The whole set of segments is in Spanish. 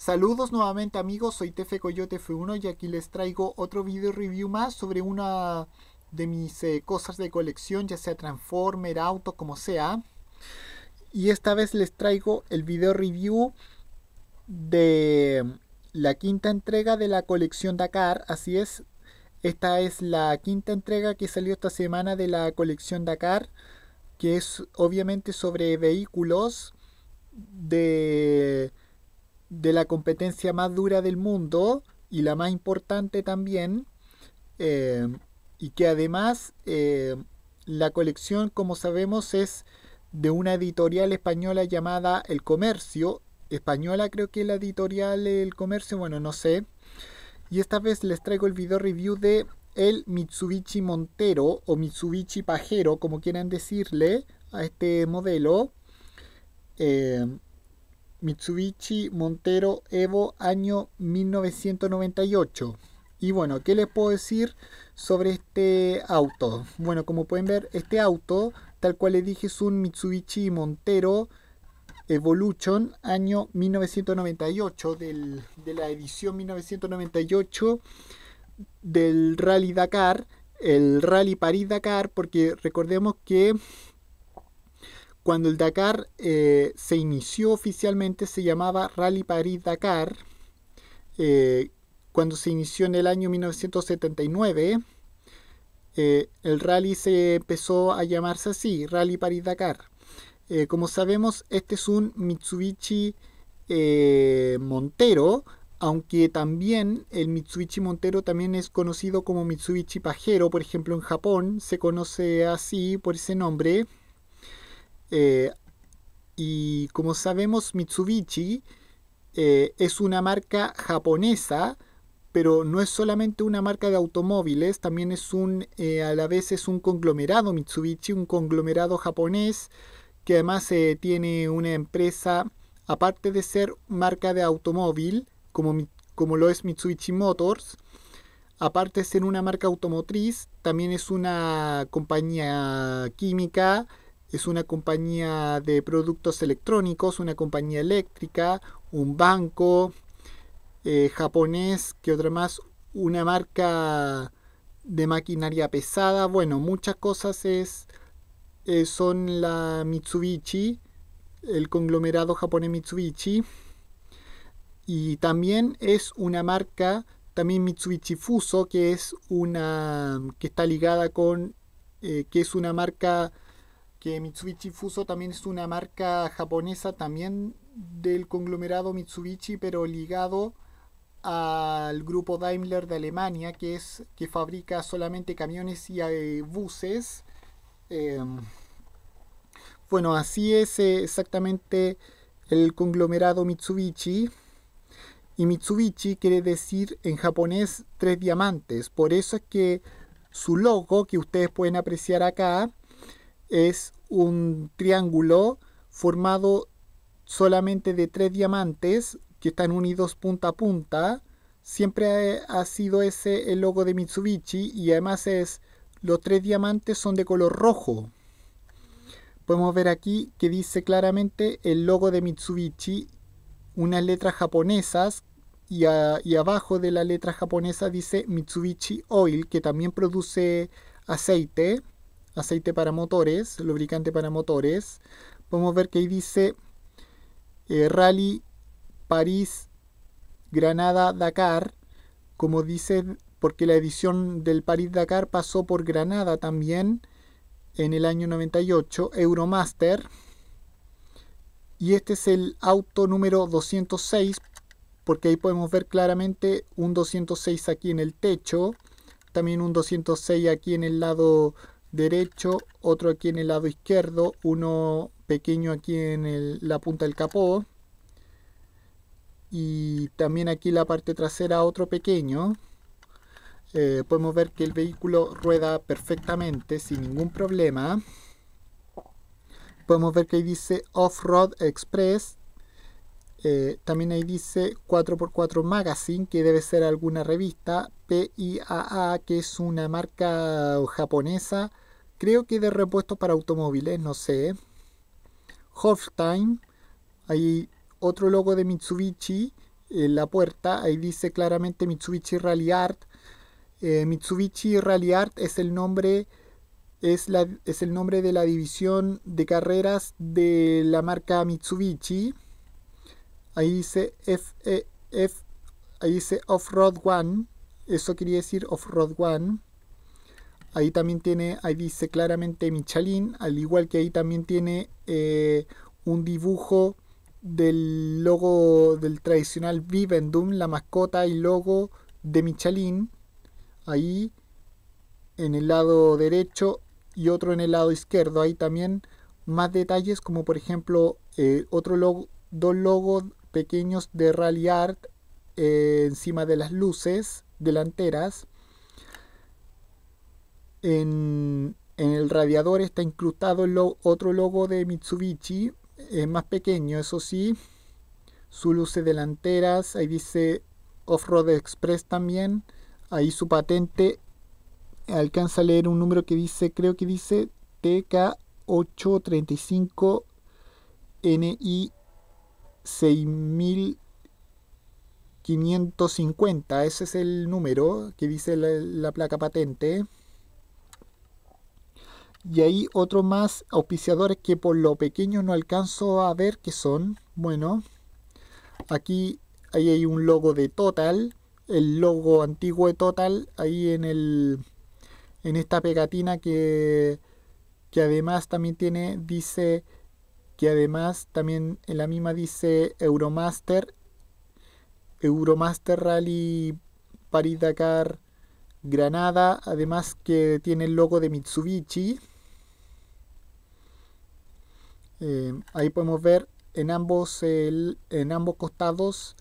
Saludos nuevamente amigos, soy Tefe Coyote F1 y aquí les traigo otro video review más sobre una de mis eh, cosas de colección, ya sea Transformer, auto, como sea. Y esta vez les traigo el video review de la quinta entrega de la colección Dakar, así es. Esta es la quinta entrega que salió esta semana de la colección Dakar, que es obviamente sobre vehículos de de la competencia más dura del mundo y la más importante también, eh, y que además eh, la colección, como sabemos, es de una editorial española llamada El Comercio, española creo que la editorial El Comercio, bueno, no sé. Y esta vez les traigo el video review de el Mitsubishi Montero o Mitsubishi Pajero, como quieran decirle a este modelo. Eh, Mitsubishi Montero Evo año 1998. Y bueno, ¿qué les puedo decir sobre este auto? Bueno, como pueden ver, este auto, tal cual les dije, es un Mitsubishi Montero Evolution año 1998, de la edición 1998 del Rally Dakar, el Rally París Dakar, porque recordemos que cuando el Dakar eh, se inició oficialmente se llamaba Rally Paris dakar eh, cuando se inició en el año 1979, eh, el rally se empezó a llamarse así, Rally Paris dakar como sabemos, este es un Mitsubishi Montero, aunque también el Mitsubishi Montero también es conocido como Mitsubishi Pajero, por ejemplo en Japón se conoce así por ese nombre. Eh, y como sabemos, Mitsubishi eh, es una marca japonesa, pero no es solamente una marca de automóviles, también es un, eh, a la vez es un conglomerado Mitsubishi, un conglomerado japonés, que además tiene una empresa, aparte de ser marca de automóvil, como, como lo es Mitsubishi Motors, aparte de ser una marca automotriz, también es una compañía química, es una compañía de productos electrónicos, una compañía eléctrica, un banco eh, japonés, que otra más, una marca de maquinaria pesada, bueno, muchas cosas es, eh, son la Mitsubishi, el conglomerado japonés Mitsubishi, y también es una marca, también Mitsubishi Fuso, que es una que está ligada con, eh, que es una marca que Mitsubishi Fuso también es una marca japonesa, también del conglomerado Mitsubishi, pero ligado al grupo Daimler de Alemania, que es que fabrica solamente camiones y eh, buses. Em, bueno, así es eh, exactamente el conglomerado Mitsubishi. Y Mitsubishi quiere decir en japonés tres diamantes. Por eso es que su logo, que ustedes pueden apreciar acá, es un triángulo formado solamente de tres diamantes que están unidos punta a punta. Siempre ha, sido ese el logo de Mitsubishi y además es los tres diamantes son de color rojo. Podemos ver aquí que dice claramente el logo de Mitsubishi, unas letras japonesas y, y, abajo de la letra japonesa dice Mitsubishi Oil, que también produce aceite aceite para motores, lubricante para motores. Podemos ver que ahí dice eh, Rally París, Granada, Dakar. Como dice, porque la edición del París Dakar pasó por Granada también en el año 98, Euromaster. Y este es el auto número 206, porque ahí podemos ver claramente un 206 aquí en el techo, también un 206 aquí en el lado derecho, otro aquí en el lado izquierdo, uno pequeño aquí en la punta del capó y también aquí la parte trasera otro pequeño. Eh, podemos ver que el vehículo rueda perfectamente sin ningún problema. Podemos ver que ahí dice Off-Road Express eh, también ahí dice 4x4 Magazine, que debe ser alguna revista. PIAA, que es una marca japonesa, creo que de repuestos para automóviles, no sé. Hofstein, hay otro logo de Mitsubishi en la puerta, ahí dice claramente Mitsubishi Rally Art. Eh, Mitsubishi Rally Art es el nombre es, es el nombre de la división de carreras de la marca Mitsubishi. Ahí dice F, e, ahí dice Off-Road One. Eso quería decir Off-Road One. Ahí también tiene, ahí dice claramente Michelin, al igual que ahí también tiene eh, un dibujo del logo del tradicional Vivendum, la mascota y logo de Michelin. Ahí en el lado derecho y otro en el lado izquierdo. Ahí también más detalles como por ejemplo eh, otro logo, dos logos pequeños de rally art eh, encima de las luces delanteras. En, el radiador está incrustado lo otro logo de Mitsubishi, es más pequeño, eso sí. Su luces delanteras, ahí dice Off-Road Express también. Ahí su patente alcanza a leer un número que dice, creo que dice TK835NI 6550. Ese es el número que dice la, placa patente. Y hay otro más auspiciadores que por lo pequeño no alcanzo a ver que son. Bueno, aquí ahí hay un logo de Total, el logo antiguo de Total, ahí en en esta pegatina que, que además también tiene, dice que además también en la misma dice Euromaster, Euromaster Rally Paris Dakar Granada, además que tiene el logo de Mitsubishi. Eh, ahí podemos ver en ambos, en ambos costados,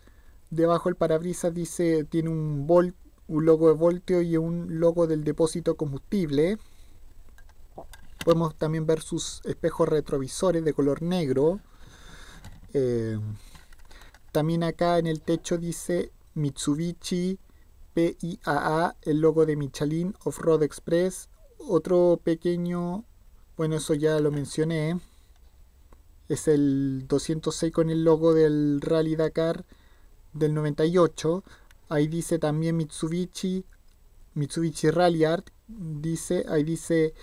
debajo del parabrisas dice, tiene un, un logo de volteo y un logo del depósito combustible. Podemos también ver sus espejos retrovisores de color negro. Eh, también acá en el techo dice Mitsubishi PIAA, el logo de Michelin Off-Road Express. Otro pequeño, bueno, eso ya lo mencioné. Es el 206 con el logo del Rally Dakar del 98. Ahí dice también Mitsubishi, Mitsubishi Rally Art. Dice, ahí dice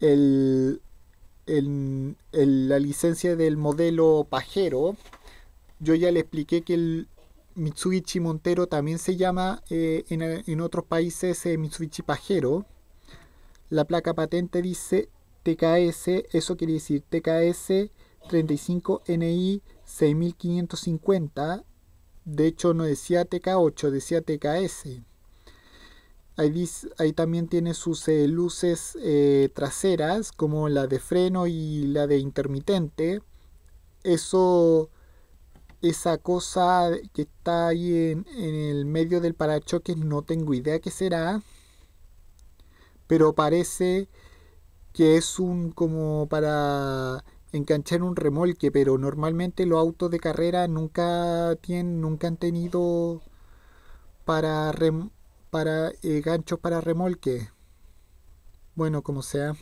la licencia del modelo pajero, yo ya le expliqué que el Mitsubishi Montero también se llama eh, en, otros países eh, Mitsubishi pajero. La placa patente dice TKS, eso quiere decir TKS 35NI 6550. De hecho no decía TK8, decía TKS. Ahí, también tiene sus eh, luces eh, traseras, como la de freno y la de intermitente. Eso, esa cosa que está ahí en, el medio del parachoques, no tengo idea qué será. Pero parece que es un como para enganchar un remolque, pero normalmente los autos de carrera nunca tienen, nunca han tenido para remolque para eh, ganchos para remolque. Bueno, como sea.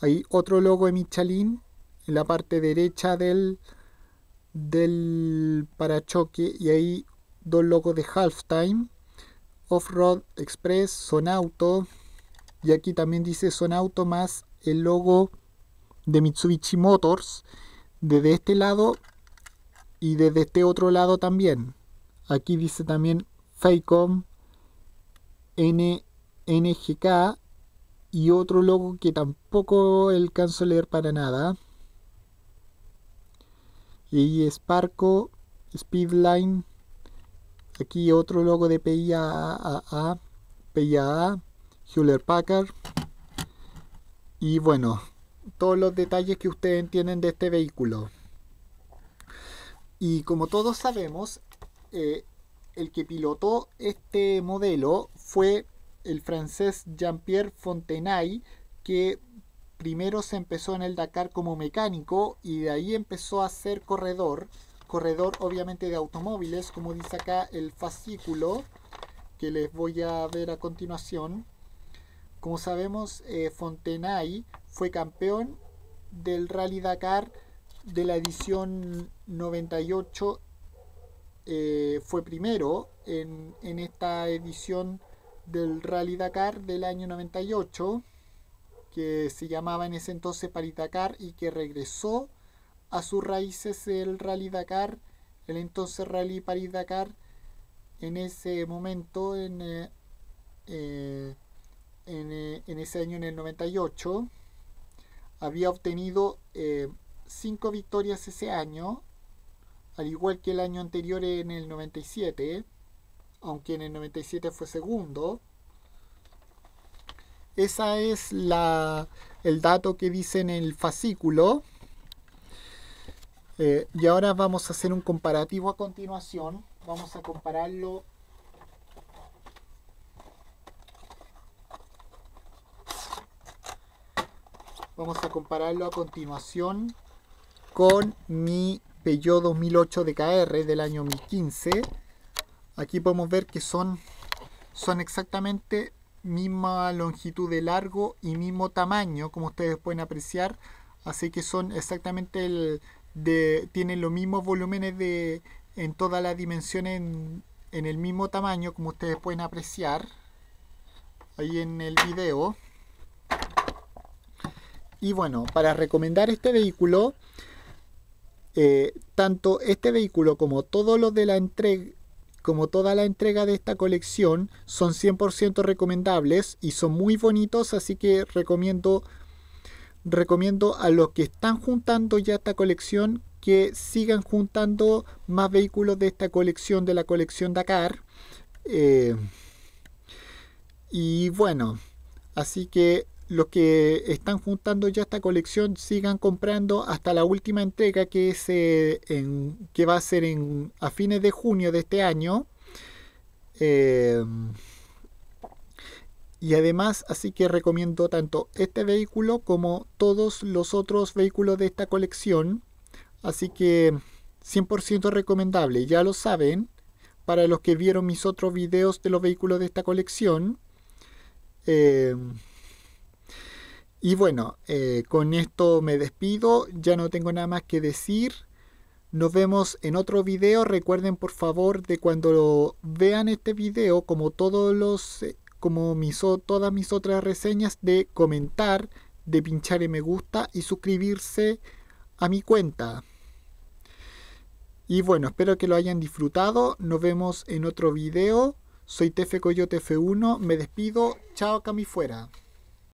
Hay otro logo de Michelin en la parte derecha del, del parachoque y hay dos logos de Halftime, Off-Road Express, Sonauto y aquí también dice Sonauto más el logo de Mitsubishi Motors desde este lado y desde este otro lado también. Aquí dice también FACOM NGK y otro logo que tampoco El a leer para nada. Y Sparco, Speedline, aquí otro logo de PIAA, PIAA, Hewlett Packard. Y bueno, todos los detalles que ustedes tienen de este vehículo. Y como todos sabemos, eh, el que pilotó este modelo fue el francés Jean-Pierre Fontenay, que primero se empezó en el Dakar como mecánico y de ahí empezó a ser corredor. Corredor obviamente de automóviles, como dice acá el fascículo que les voy a ver a continuación. Como sabemos, eh, Fontenay fue campeón del Rally Dakar de la edición 98 eh, fue primero en, esta edición del Rally Dakar del año 98, que se llamaba en ese entonces París Dakar y que regresó a sus raíces el Rally Dakar, el entonces Rally París Dakar, en ese momento, en, eh, eh, en, en, ese año, en el 98, había obtenido cinco victorias ese año al igual que el año anterior en el 97, aunque en el 97 fue segundo. Esa es la, el dato que dice en el fascículo. Eh, y ahora vamos a hacer un comparativo a continuación. Vamos a compararlo vamos a compararlo a continuación con mi Peugeot 2008 DKR del año 2015. Aquí podemos ver que son, son exactamente misma longitud de largo y mismo tamaño, como ustedes pueden apreciar. Así que son exactamente el de, tienen los mismos volúmenes de, en todas las dimensiones, en, en el mismo tamaño, como ustedes pueden apreciar ahí en el video. Y bueno, para recomendar este vehículo, eh, tanto este vehículo como todos los de la entrega como toda la entrega de esta colección son 100% recomendables y son muy bonitos, así que recomiendo recomiendo a los que están juntando ya esta colección que sigan juntando más vehículos de esta colección de la colección Dakar. Eh, y bueno, así que los que están juntando ya esta colección sigan comprando hasta la última entrega que, es, eh, que va a ser en, a fines de junio de este año. Eh, y además, así que recomiendo tanto este vehículo como todos los otros vehículos de esta colección. Así que 100% recomendable, ya lo saben, para los que vieron mis otros videos de los vehículos de esta colección. Eh, y bueno, eh, con esto me despido, ya no tengo nada más que decir. Nos vemos en otro video. Recuerden por favor de cuando vean este video, como todos los eh, como mis, todas mis otras reseñas, de comentar, de pinchar en me gusta y suscribirse a mi cuenta. Y bueno, espero que lo hayan disfrutado. Nos vemos en otro video. Soy Tefe Coyote F1. Me despido. Chao, Cami fuera.